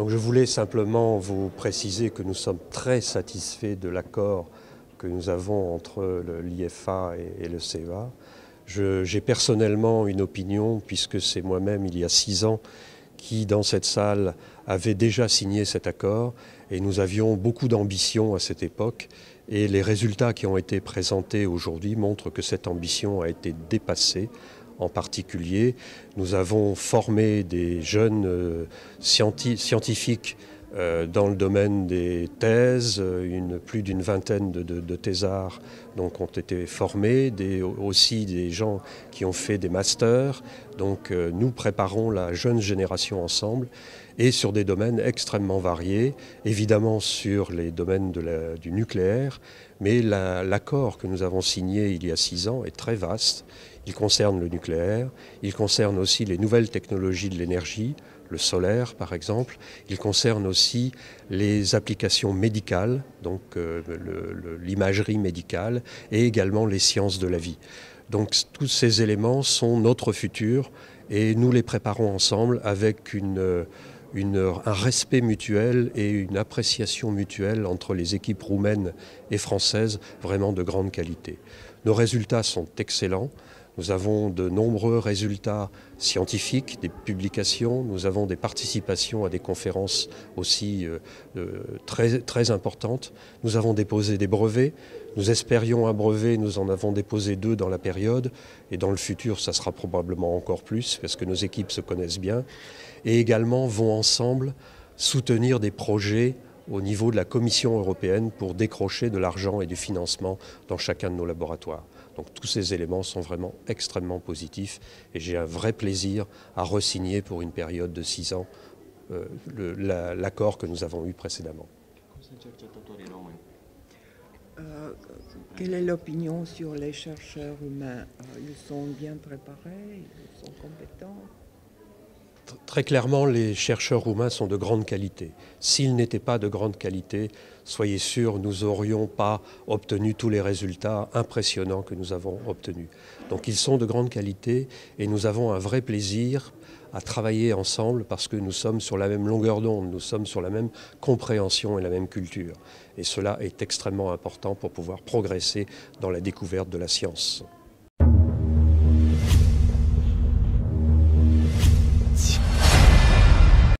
Donc je voulais simplement vous préciser que nous sommes très satisfaits de l'accord que nous avons entre l'IFA et, et le CEA. J'ai personnellement une opinion, puisque c'est moi-même il y a six ans qui, dans cette salle, avait déjà signé cet accord, et nous avions beaucoup d'ambition à cette époque, et les résultats qui ont été présentés aujourd'hui montrent que cette ambition a été dépassée en particulier. Nous avons formé des jeunes euh, scientifiques euh, dans le domaine des thèses, euh, plus d'une vingtaine de, thésards ont été formés, aussi des gens qui ont fait des masters. Donc nous préparons la jeune génération ensemble et sur des domaines extrêmement variés, évidemment sur les domaines du nucléaire, mais l'accord que nous avons signé il y a six ans est très vaste. Il concerne le nucléaire, il concerne aussi les nouvelles technologies de l'énergie, le solaire par exemple, il concerne aussi les applications médicales, donc euh, l'imagerie médicale, et également les sciences de la vie. Donc tous ces éléments sont notre futur et nous les préparons ensemble avec une... Euh, une, un respect mutuel et une appréciation mutuelle entre les équipes roumaines et françaises vraiment de grande qualité. Nos résultats sont excellents. Nous avons de nombreux résultats scientifiques, des publications, nous avons des participations à des conférences aussi euh, euh, très, très importantes. Nous avons déposé des brevets, nous espérions un brevet, nous en avons déposé deux dans la période, et dans le futur, ça sera probablement encore plus, parce que nos équipes se connaissent bien, et également vont ensemble soutenir des projets au niveau de la Commission européenne pour décrocher de l'argent et du financement dans chacun de nos laboratoires. Donc tous ces éléments sont vraiment extrêmement positifs et j'ai un vrai plaisir à resigner pour une période de six ans euh, l'accord que nous avons eu précédemment. Euh, quelle est l'opinion sur les chercheurs humains euh, Ils sont bien préparés, ils sont compétents Très clairement, les chercheurs roumains sont de grande qualité. S'ils n'étaient pas de grande qualité, soyez sûrs, nous n'aurions pas obtenu tous les résultats impressionnants que nous avons obtenus. Donc ils sont de grande qualité et nous avons un vrai plaisir à travailler ensemble parce que nous sommes sur la même longueur d'onde, nous sommes sur la même compréhension et la même culture. Et cela est extrêmement important pour pouvoir progresser dans la découverte de la science.